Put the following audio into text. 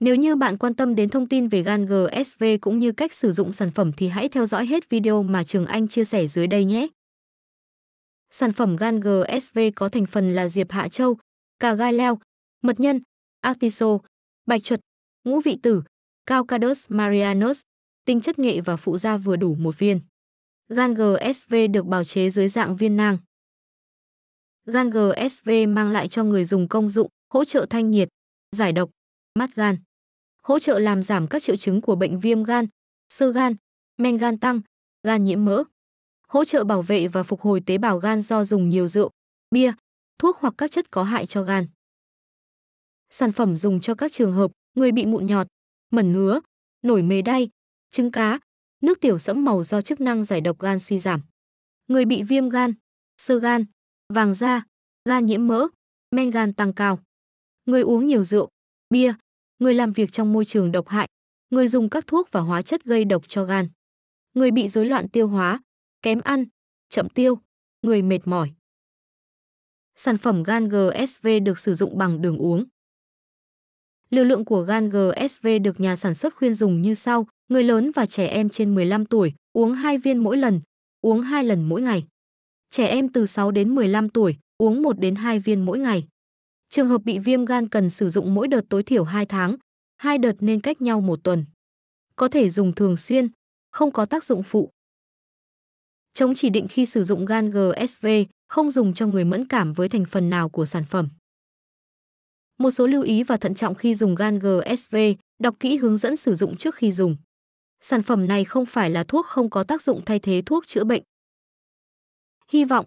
Nếu như bạn quan tâm đến thông tin về gan GSV cũng như cách sử dụng sản phẩm thì hãy theo dõi hết video mà Trường Anh chia sẻ dưới đây nhé. Sản phẩm gan GSV có thành phần là diệp hạ châu, cà gai leo, mật nhân, artiso, bạch chuột, ngũ vị tử, Caucadus marianus, tinh chất nghệ và phụ gia vừa đủ một viên. Gan GSV được bào chế dưới dạng viên nang. Gan GSV mang lại cho người dùng công dụng hỗ trợ thanh nhiệt, giải độc, mát gan hỗ trợ làm giảm các triệu chứng của bệnh viêm gan, sơ gan, men gan tăng, gan nhiễm mỡ. Hỗ trợ bảo vệ và phục hồi tế bào gan do dùng nhiều rượu, bia, thuốc hoặc các chất có hại cho gan. Sản phẩm dùng cho các trường hợp người bị mụn nhọt, mẩn ngứa, nổi mề đay, trứng cá, nước tiểu sẫm màu do chức năng giải độc gan suy giảm. Người bị viêm gan, sơ gan, vàng da, gan nhiễm mỡ, men gan tăng cao. Người uống nhiều rượu, bia, người làm việc trong môi trường độc hại, người dùng các thuốc và hóa chất gây độc cho gan, người bị rối loạn tiêu hóa, kém ăn, chậm tiêu, người mệt mỏi. Sản phẩm gan GSV được sử dụng bằng đường uống. Liều lượng của gan GSV được nhà sản xuất khuyên dùng như sau, người lớn và trẻ em trên 15 tuổi uống 2 viên mỗi lần, uống 2 lần mỗi ngày. Trẻ em từ 6 đến 15 tuổi uống 1 đến 2 viên mỗi ngày. Trường hợp bị viêm gan cần sử dụng mỗi đợt tối thiểu 2 tháng, hai đợt nên cách nhau một tuần. Có thể dùng thường xuyên, không có tác dụng phụ. Chống chỉ định khi sử dụng gan GSV, không dùng cho người mẫn cảm với thành phần nào của sản phẩm. Một số lưu ý và thận trọng khi dùng gan GSV, đọc kỹ hướng dẫn sử dụng trước khi dùng. Sản phẩm này không phải là thuốc không có tác dụng thay thế thuốc chữa bệnh. Hy vọng